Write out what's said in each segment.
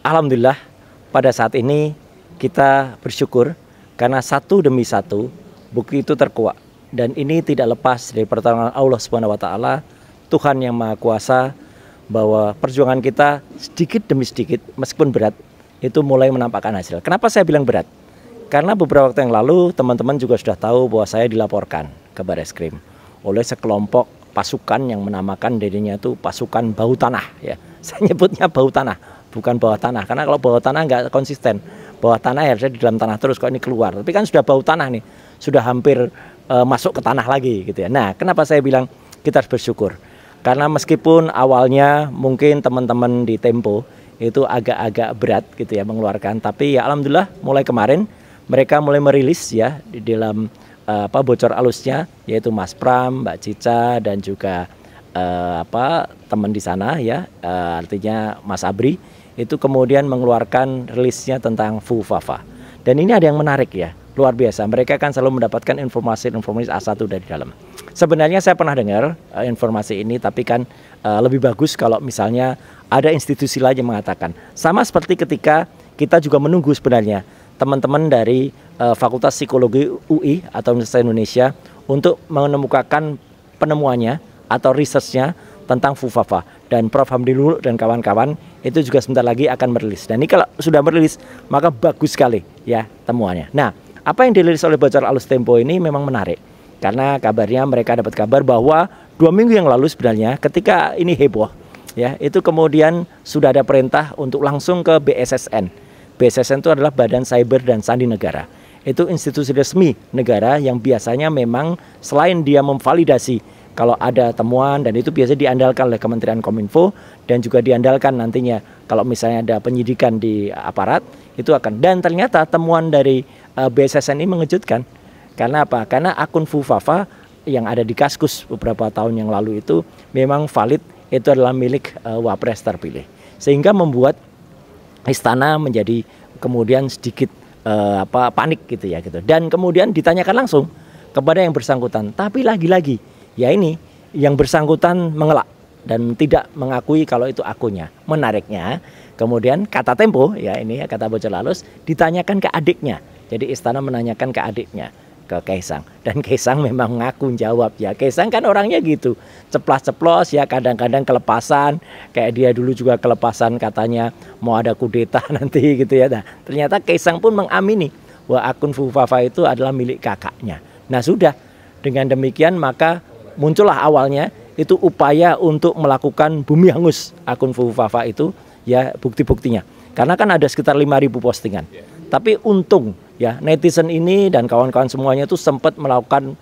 Alhamdulillah pada saat ini kita bersyukur karena satu demi satu bukti itu terkuat dan ini tidak lepas dari pertolongan Allah Subhanahu wa taala, Tuhan yang Maha Kuasa bahwa perjuangan kita sedikit demi sedikit meskipun berat itu mulai menampakkan hasil. Kenapa saya bilang berat? Karena beberapa waktu yang lalu teman-teman juga sudah tahu bahwa saya dilaporkan ke Baris Krim oleh sekelompok pasukan yang menamakan dirinya itu pasukan bau tanah ya. Saya nyebutnya bau tanah bukan bawah tanah karena kalau bawah tanah nggak konsisten bawah tanah ya harusnya di dalam tanah terus kok ini keluar tapi kan sudah bau tanah nih sudah hampir e, masuk ke tanah lagi gitu ya nah kenapa saya bilang kita harus bersyukur karena meskipun awalnya mungkin teman-teman di Tempo itu agak-agak berat gitu ya mengeluarkan tapi ya alhamdulillah mulai kemarin mereka mulai merilis ya di dalam e, apa bocor alusnya yaitu Mas Pram, Mbak Cica dan juga Uh, apa teman di sana ya e, artinya Mas Abri itu kemudian mengeluarkan rilisnya tentang Fufafa. Dan ini ada yang menarik ya, luar biasa. Mereka kan selalu mendapatkan informasi-informasi A1 dari dalam. Sebenarnya saya pernah dengar uh, informasi ini, tapi kan uh, lebih bagus kalau misalnya ada institusi lain yang mengatakan. Sama seperti ketika kita juga menunggu sebenarnya teman-teman dari uh, Fakultas Psikologi UI atau Universitas Indonesia untuk menemukakan penemuannya atau risetnya tentang Fufafa dan Prof Hamdi Lulu dan kawan-kawan itu juga sebentar lagi akan merilis. Dan ini kalau sudah merilis maka bagus sekali ya temuannya. Nah, apa yang dirilis oleh Bocor Alus Tempo ini memang menarik karena kabarnya mereka dapat kabar bahwa dua minggu yang lalu sebenarnya ketika ini heboh ya itu kemudian sudah ada perintah untuk langsung ke BSSN. BSSN itu adalah Badan Cyber dan Sandi Negara itu institusi resmi negara yang biasanya memang selain dia memvalidasi kalau ada temuan dan itu biasanya diandalkan oleh Kementerian Kominfo dan juga diandalkan nantinya kalau misalnya ada penyidikan di aparat itu akan dan ternyata temuan dari uh, eh, BSSN ini mengejutkan karena apa? Karena akun Fufafa yang ada di Kaskus beberapa tahun yang lalu itu memang valid itu adalah milik eh, Wapres terpilih sehingga membuat istana menjadi kemudian sedikit uh, apa panik gitu ya gitu dan kemudian ditanyakan langsung kepada yang bersangkutan tapi lagi-lagi ya ini yang bersangkutan mengelak dan tidak mengakui kalau itu akunya. Menariknya, kemudian kata Tempo ya ini ya kata bocor lalus, ditanyakan ke adiknya. Jadi istana menanyakan ke adiknya ke Kaisang dan Kaisang memang ngaku jawab ya Kaisang kan orangnya gitu ceplas-ceplos ya kadang-kadang kelepasan kayak dia dulu juga kelepasan katanya mau ada kudeta nanti gitu ya nah, ternyata Kaisang pun mengamini bahwa akun Fufafa itu adalah milik kakaknya nah sudah dengan demikian maka muncullah awalnya itu upaya untuk melakukan bumi hangus akun Fufafa itu ya bukti-buktinya. Karena kan ada sekitar 5000 postingan. Tapi untung ya netizen ini dan kawan-kawan semuanya itu sempat melakukan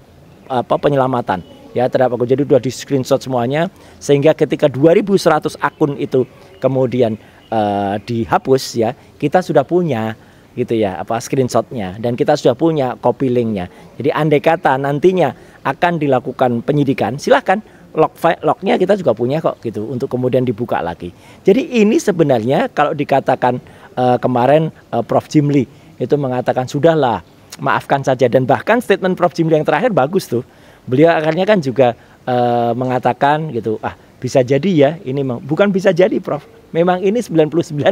apa penyelamatan ya terhadap aku Jadi sudah di screenshot semuanya sehingga ketika 2100 akun itu kemudian uh, dihapus ya, kita sudah punya gitu ya apa screenshotnya dan kita sudah punya copy linknya jadi andai kata nantinya akan dilakukan penyidikan silahkan log lognya kita juga punya kok gitu untuk kemudian dibuka lagi jadi ini sebenarnya kalau dikatakan uh, kemarin uh, Prof Jimli itu mengatakan sudahlah maafkan saja dan bahkan statement Prof Jimli yang terakhir bagus tuh beliau akhirnya kan juga uh, mengatakan gitu ah bisa jadi ya, ini bukan bisa jadi Prof. Memang ini 99,9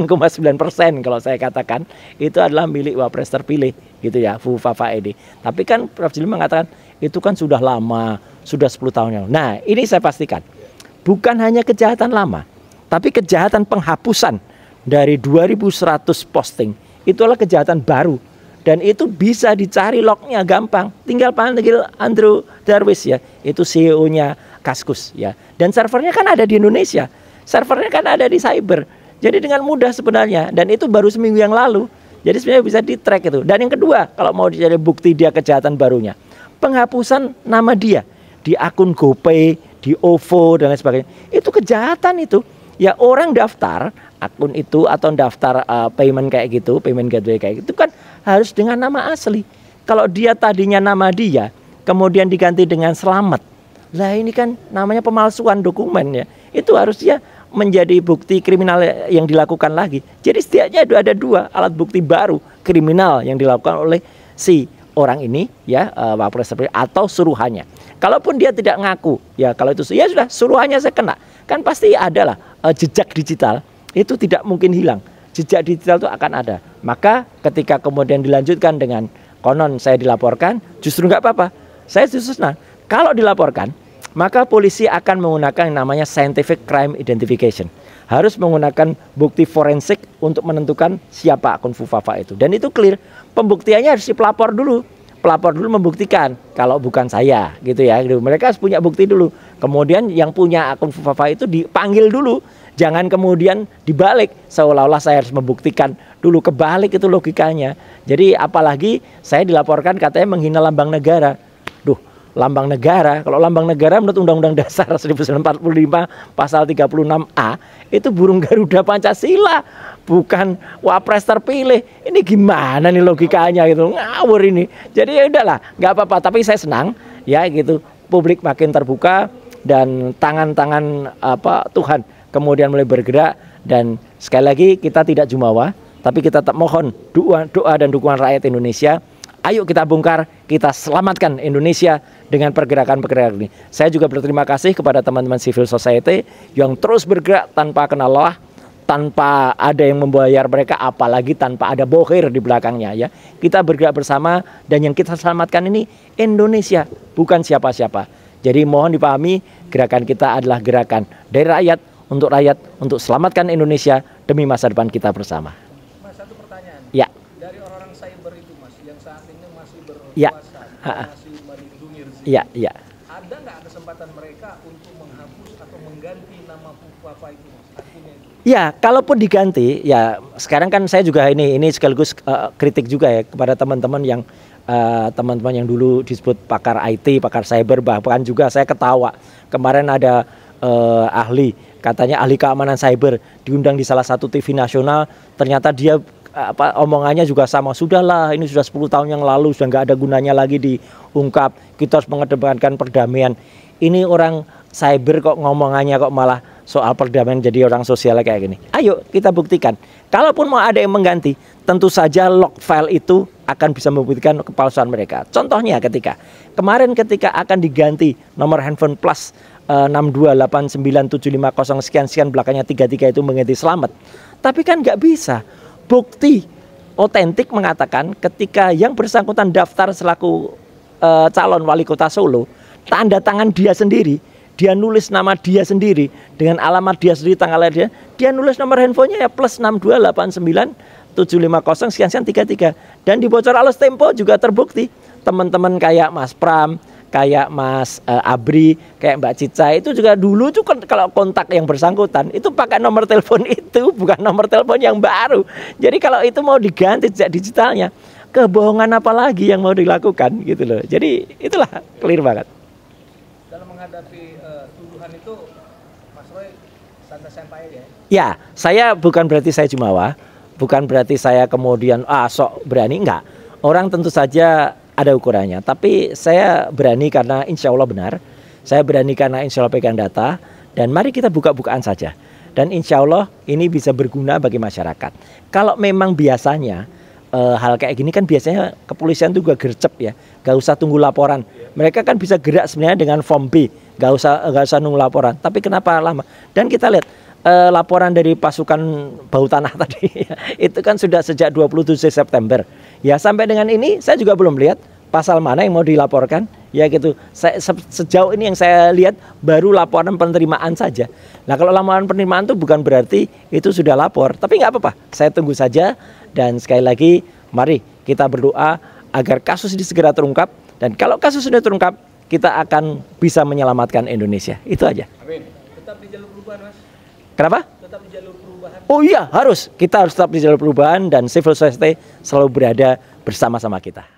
persen kalau saya katakan itu adalah milik wapres terpilih gitu ya, Fufafa ini. Tapi kan Prof. Jilin mengatakan itu kan sudah lama, sudah 10 tahun yang Nah ini saya pastikan, bukan hanya kejahatan lama, tapi kejahatan penghapusan dari 2100 posting itu adalah kejahatan baru dan itu bisa dicari lognya gampang tinggal panggil Andrew Darwis ya itu CEO-nya Kaskus ya. Dan servernya kan ada di Indonesia. Servernya kan ada di cyber. Jadi dengan mudah sebenarnya dan itu baru seminggu yang lalu. Jadi sebenarnya bisa di track itu. Dan yang kedua, kalau mau dicari bukti dia kejahatan barunya, penghapusan nama dia di akun GoPay, di OVO dan lain sebagainya. Itu kejahatan itu. Ya orang daftar akun itu atau daftar uh, payment kayak gitu, payment gateway kayak gitu kan harus dengan nama asli. Kalau dia tadinya nama dia, kemudian diganti dengan selamat, lah ini kan namanya pemalsuan dokumen ya. Itu harusnya menjadi bukti kriminal yang dilakukan lagi. Jadi setidaknya itu ada dua alat bukti baru kriminal yang dilakukan oleh si orang ini ya uh, eh, seperti atau suruhannya. Kalaupun dia tidak ngaku ya kalau itu ya sudah suruhannya saya kena. Kan pasti adalah uh, jejak digital itu tidak mungkin hilang. Jejak digital itu akan ada. Maka ketika kemudian dilanjutkan dengan konon saya dilaporkan justru nggak apa-apa. Saya justru senang kalau dilaporkan maka polisi akan menggunakan yang namanya scientific crime identification. Harus menggunakan bukti forensik untuk menentukan siapa akun Fufafa itu. Dan itu clear, pembuktiannya harus si pelapor dulu. Pelapor dulu membuktikan kalau bukan saya gitu ya. Gitu. Mereka harus punya bukti dulu. Kemudian yang punya akun Fufafa itu dipanggil dulu. Jangan kemudian dibalik seolah-olah saya harus membuktikan dulu kebalik itu logikanya. Jadi apalagi saya dilaporkan katanya menghina lambang negara lambang negara. Kalau lambang negara menurut Undang-Undang Dasar 1945 pasal 36A itu burung Garuda Pancasila bukan wapres terpilih. Ini gimana nih logikanya gitu ngawur ini. Jadi ya udahlah, nggak apa-apa. Tapi saya senang ya gitu. Publik makin terbuka dan tangan-tangan apa Tuhan kemudian mulai bergerak dan sekali lagi kita tidak jumawa tapi kita tetap mohon doa doa dan dukungan rakyat Indonesia Ayo kita bongkar, kita selamatkan Indonesia dengan pergerakan-pergerakan ini. Saya juga berterima kasih kepada teman-teman civil society yang terus bergerak tanpa kenal lelah, tanpa ada yang membayar mereka, apalagi tanpa ada bohir di belakangnya ya. Kita bergerak bersama dan yang kita selamatkan ini Indonesia, bukan siapa-siapa. Jadi mohon dipahami gerakan kita adalah gerakan dari rakyat untuk rakyat untuk selamatkan Indonesia demi masa depan kita bersama. ya. Ya, ya. Ada nggak kesempatan mereka untuk menghapus atau mengganti nama Papa itu? Ya, kalaupun diganti, ya sekarang kan saya juga ini ini sekaligus uh, kritik juga ya kepada teman-teman yang eh, teman-teman uh, yang dulu disebut pakar IT, pakar cyber bahkan juga saya ketawa kemarin ada uh, ahli katanya ahli keamanan cyber diundang di salah satu TV nasional ternyata dia apa omongannya juga sama sudahlah ini sudah 10 tahun yang lalu sudah nggak ada gunanya lagi diungkap kita harus mengedepankan perdamaian ini orang cyber kok ngomongannya kok malah soal perdamaian jadi orang sosial kayak gini ayo kita buktikan kalaupun mau ada yang mengganti tentu saja log file itu akan bisa membuktikan kepalsuan mereka contohnya ketika kemarin ketika akan diganti nomor handphone plus 6289750 eh, sekian sekian belakangnya 33 itu mengganti selamat. Tapi kan nggak bisa bukti otentik mengatakan ketika yang bersangkutan daftar selaku e, calon wali kota Solo, tanda tangan dia sendiri, dia nulis nama dia sendiri dengan alamat dia sendiri, tanggal lahir dia, dia nulis nomor handphonenya ya plus 6289750 sekian sekian tiga dan dibocor bocor alus tempo juga terbukti teman-teman kayak Mas Pram, kayak Mas uh, Abri, kayak Mbak Cica itu juga dulu tuh kalau kontak yang bersangkutan itu pakai nomor telepon itu bukan nomor telepon yang baru. Jadi kalau itu mau diganti sejak digitalnya, kebohongan apa lagi yang mau dilakukan gitu loh. Jadi itulah clear banget. Dalam menghadapi uh, tuduhan itu Mas Roy santai-santai ya. Ya, saya bukan berarti saya jumawa, bukan berarti saya kemudian ah sok berani enggak. Orang tentu saja ada ukurannya. Tapi saya berani karena insya Allah benar. Saya berani karena insya Allah pegang data. Dan mari kita buka-bukaan saja. Dan insya Allah ini bisa berguna bagi masyarakat. Kalau memang biasanya e, hal kayak gini kan biasanya kepolisian tuh gercep ya. Gak usah tunggu laporan. Mereka kan bisa gerak sebenarnya dengan form B. Gak usah eh, gak usah nunggu laporan. Tapi kenapa lama? Dan kita lihat eh, laporan dari pasukan bau tanah tadi itu kan sudah sejak 27 September. Ya sampai dengan ini saya juga belum lihat pasal mana yang mau dilaporkan. Ya gitu. Saya, se sejauh ini yang saya lihat baru laporan penerimaan saja. Nah kalau laporan penerimaan itu bukan berarti itu sudah lapor. Tapi nggak apa-apa. Saya tunggu saja dan sekali lagi mari kita berdoa agar kasus ini segera terungkap dan kalau kasus sudah terungkap kita akan bisa menyelamatkan Indonesia. Itu aja. Amin. Tetap di jalur perubahan, Mas. Kenapa? Tetap di jalur perubahan. Oh iya, harus. Kita harus tetap di jalur perubahan dan civil society selalu berada bersama-sama kita.